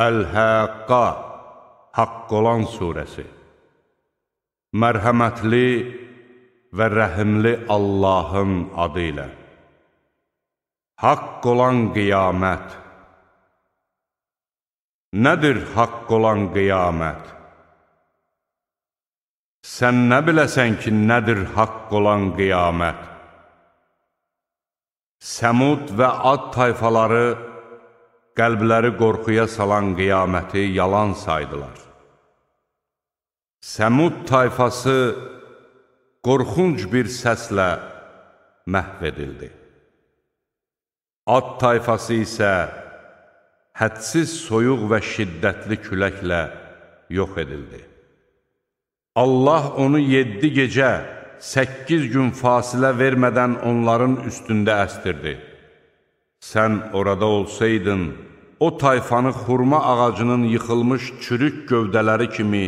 Əl-Həqqa Haqq olan surəsi Mərhəmətli və rəhimli Allahın adı ilə Haqq olan qiyamət Nədir haqq olan qiyamət? Sən nə biləsən ki, nədir haqq olan qiyamət? Səmud və ad tayfaları qiyamət qəlbləri qorxuya salan qiyaməti yalan saydılar. Səmud tayfası qorxunc bir səslə məhv edildi. Ad tayfası isə hədsiz soyuq və şiddətli küləklə yox edildi. Allah onu yeddi gecə, səkkiz gün fasilə vermədən onların üstündə əstirdi. Sən orada olsaydın, o tayfanı xurma ağacının yıxılmış çürük gövdələri kimi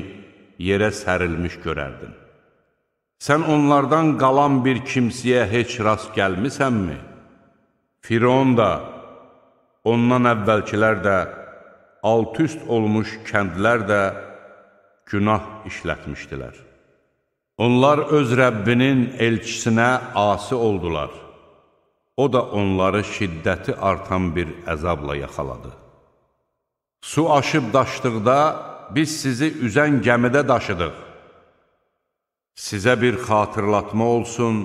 yerə sərilmiş görərdin. Sən onlardan qalan bir kimsəyə heç rast gəlmisənmi? Firon da, ondan əvvəlkilər də, alt-üst olmuş kəndlər də günah işlətmişdilər. Onlar öz Rəbbinin elçisinə asi oldular. O da onları şiddəti artan bir əzabla yaxaladı. Su aşıb daşdıqda biz sizi üzən gəmidə daşıdıq. Sizə bir xatırlatma olsun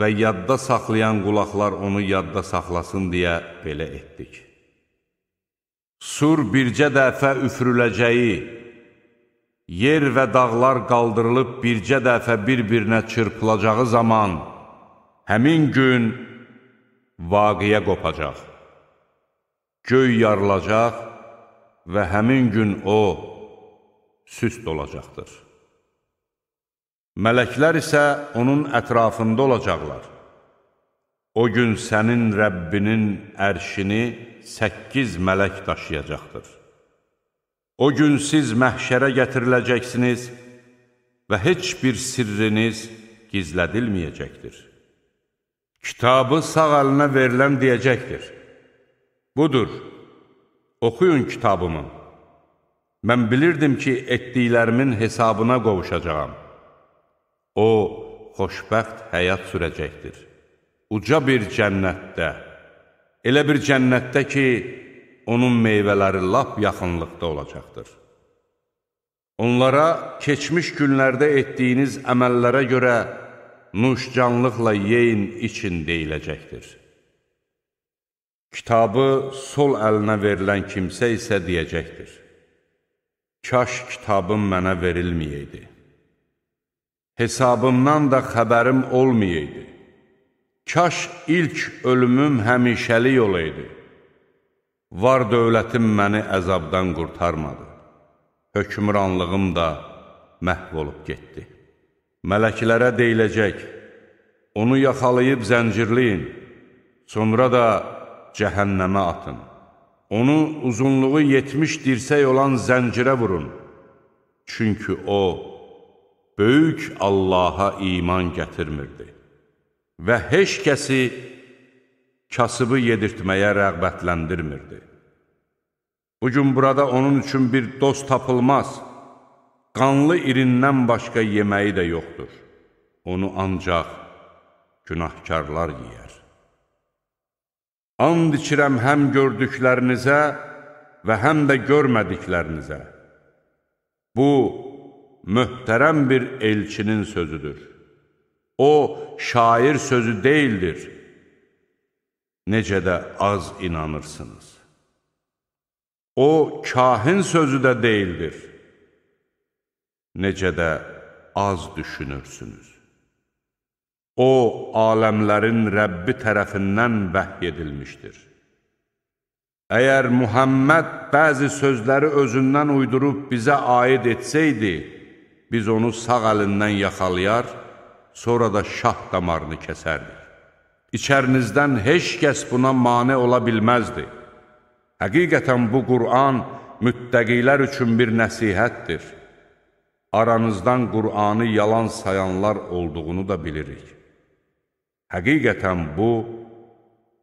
və yadda saxlayan qulaqlar onu yadda saxlasın deyə belə etdik. Sur bircə dəfə üfürüləcəyi, yer və dağlar qaldırılıb bircə dəfə bir-birinə çırpılacağı zaman, həmin gün vaqiyə qopacaq. Göy yarılacaq və həmin gün o süst olacaqdır. Mələklər isə onun ətrafında olacaqlar. O gün sənin Rəbbinin ərşini səkkiz mələk daşıyacaqdır. O gün siz məhşərə gətiriləcəksiniz və heç bir sirriniz gizlədilməyəcəkdir kitabı sağ əlinə verilən deyəcəkdir. Budur, oxuyun kitabımı. Mən bilirdim ki, etdiklərimin hesabına qovuşacağam. O, xoşbəxt həyat sürəcəkdir. Uca bir cənnətdə, elə bir cənnətdə ki, onun meyvələri lap yaxınlıqda olacaqdır. Onlara keçmiş günlərdə etdiyiniz əməllərə görə nuşcanlıqla yeyin için deyiləcəkdir. Kitabı sol əlinə verilən kimsə isə deyəcəkdir. Kaş kitabım mənə verilməyəydi. Hesabımdan da xəbərim olmayaydı. Kaş ilk ölümüm həmişəlik olaydı. Var dövlətim məni əzabdan qurtarmadı. Hökmranlığım da məhv olub getdi mələklərə deyiləcək, onu yaxalayıb zəncirliyin, sonra da cəhənnəmə atın. Onu uzunluğu 70 dirsək olan zəncirə vurun, çünki o, böyük Allaha iman gətirmirdi və heç kəsi kasıbı yedirtməyə rəğbətləndirmirdi. Bugün burada onun üçün bir dost tapılmaz, qanlı irindən başqa yeməyi də yoxdur. Onu ancaq günahkarlar yeyər. And içirəm həm gördüklərinizə və həm də görmədiklərinizə. Bu, möhtərəm bir elçinin sözüdür. O, şair sözü deyildir. Necə də az inanırsınız. O, kahin sözü də deyildir necə də az düşünürsünüz. O, aləmlərin Rəbbi tərəfindən vəhy edilmişdir. Əgər Muhammed bəzi sözləri özündən uydurub bizə aid etsəydi, biz onu sağ əlindən yaxalayar, sonra da şah damarını kəsərdik. İçərinizdən heç kəs buna mane ola bilməzdi. Həqiqətən bu Qur'an müttəqilər üçün bir nəsihətdir aranızdan Qur'anı yalan sayanlar olduğunu da bilirik. Həqiqətən bu,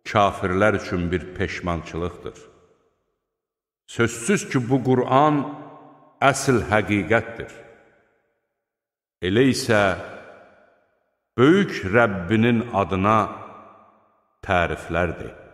kafirlər üçün bir peşmançılıqdır. Sözsüz ki, bu Qur'an əsl həqiqətdir. Elə isə, böyük Rəbbinin adına təriflərdir.